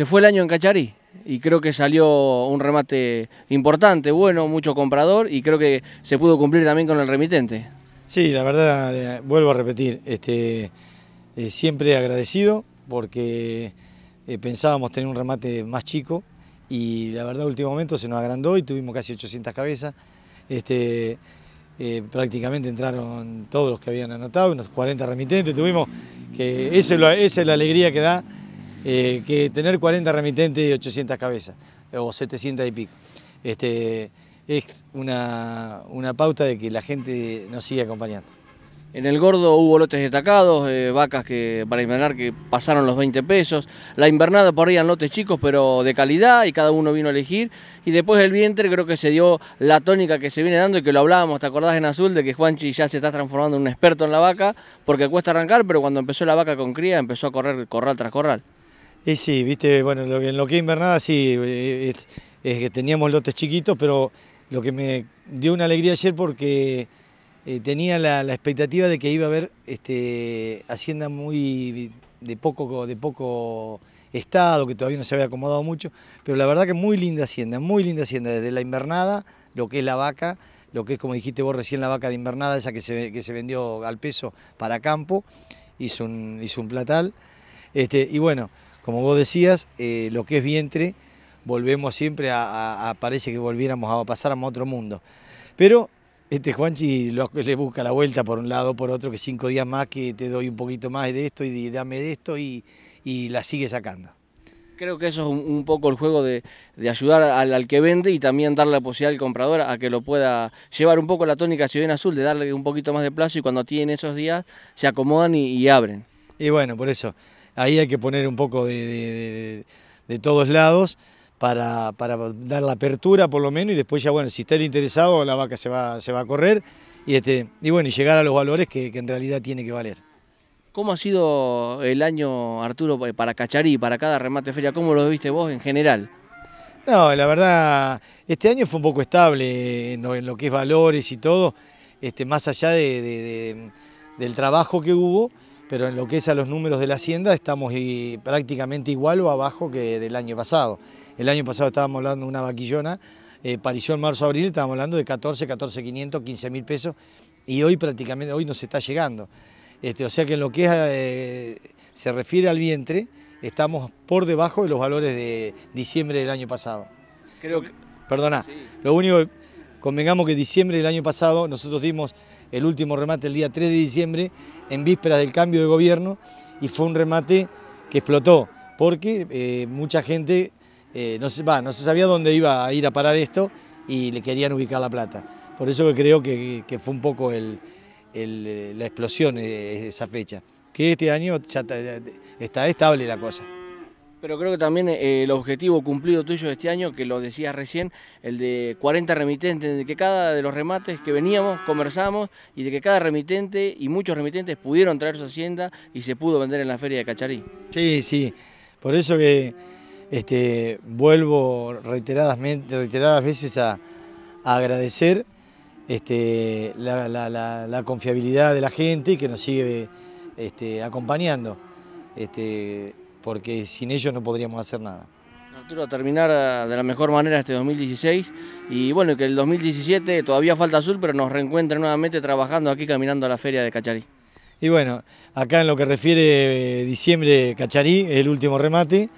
se fue el año en Cacharí y creo que salió un remate importante, bueno, mucho comprador y creo que se pudo cumplir también con el remitente. Sí, la verdad, eh, vuelvo a repetir, este, eh, siempre agradecido porque eh, pensábamos tener un remate más chico y la verdad, último momento se nos agrandó y tuvimos casi 800 cabezas. Este, prácticamente entraron todos los que habían anotado, unos 40 remitentes tuvimos, que esa es la alegría que da eh, que tener 40 remitentes y 800 cabezas, o 700 y pico. Este, es una, pauta de que la gente nos sigue acompañando. En el gordo hubo lotes destacados, eh, vacas que para invernar que pasaron los 20 pesos. La invernada por lotes chicos, pero de calidad y cada uno vino a elegir. Y después el vientre creo que se dio la tónica que se viene dando y que lo hablábamos, ¿te acordás en azul? De que Juanchi ya se está transformando en un experto en la vaca porque cuesta arrancar, pero cuando empezó la vaca con cría empezó a correr corral tras corral. Y sí, viste, bueno, en lo que es invernada sí, eh, es, que teníamos lotes chiquitos, pero lo que me dio una alegría ayer porque eh, tenía la, expectativa de que iba a haber este, hacienda muy de poco, de poco estado, que todavía no se había acomodado mucho, pero la verdad que muy linda hacienda, muy linda hacienda, desde la invernada, lo que es la vaca, lo que es, como dijiste vos recién, la vaca de invernada, esa que se, vendió al peso para campo, hizo un, hizo un platal, este, y bueno como vos decías, eh, lo que es vientre, volvemos siempre a, parece que volviéramos a pasar a otro mundo. Pero este Juanchi lo, le busca la vuelta por un lado, por otro, que cinco días más que te doy un poquito más de esto y dame de esto y, la sigue sacando creo que eso es un, poco el juego de, ayudar al, que vende y también darle la posibilidad al comprador a que lo pueda llevar un poco la tónica bien Azul, de darle un poquito más de plazo y cuando tienen esos días se acomodan y, y abren. Y bueno, por eso ahí hay que poner un poco de, todos lados para, dar la apertura por lo menos y después ya, bueno, si está el interesado, la vaca se va, se va a correr y, este, y bueno, y llegar a los valores que, en realidad tiene que valer. ¿Cómo ha sido el año, Arturo, eh, para Cacharí, para cada remate feria? ¿Cómo lo viste vos en general? No, la verdad, este año fue un poco estable en lo que es valores y todo, este, más allá del trabajo que hubo, pero en lo que es a los números de la hacienda estamos prácticamente igual o abajo que del año pasado. El año pasado estábamos hablando de una vaquillona, eh, en marzo-abril, estábamos hablando de 14, 14,500, 15 mil pesos y hoy prácticamente, hoy nos está llegando. Este, o sea que en lo que eh, se refiere al vientre, estamos por debajo de los valores de diciembre del año pasado. Creo que, perdona, lo único, convengamos que diciembre del año pasado nosotros dimos el último remate el día 3 de diciembre, en vísperas del cambio de gobierno, y fue un remate que explotó, porque eh, mucha gente eh, no, se, no se sabía dónde iba a ir a parar esto y le querían ubicar la plata. Por eso que creo que, fue un poco la explosión eh, esa fecha, que este año ya está estable la cosa. Pero creo que también eh, el objetivo cumplido tuyo este año, que lo decías recién, el de 40 remitentes, de que cada de los remates que veníamos, conversamos, y de que cada remitente y muchos remitentes pudieron traer su hacienda y se pudo vender en la feria de Cacharí. Sí, sí, por eso que este, vuelvo reiteradas, reiteradas veces a, agradecer este, la, confiabilidad de la gente que nos sigue este, acompañando. Este, porque sin ellos no podríamos hacer nada. Arturo, terminar eh, de la mejor manera este 2016 y bueno, que el 2017 todavía falta azul, pero nos reencuentren nuevamente trabajando aquí caminando a la feria de Cacharí. Y bueno, acá en lo que refiere eh, diciembre, Cacharí, el último remate,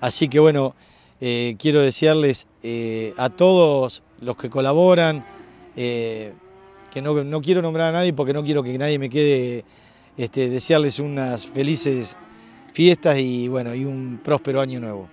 así que bueno, eh, quiero desearles a todos los que colaboran, que no, quiero nombrar a nadie porque no quiero que nadie me quede, este, desearles unas felices fiestas y bueno, y un próspero año nuevo.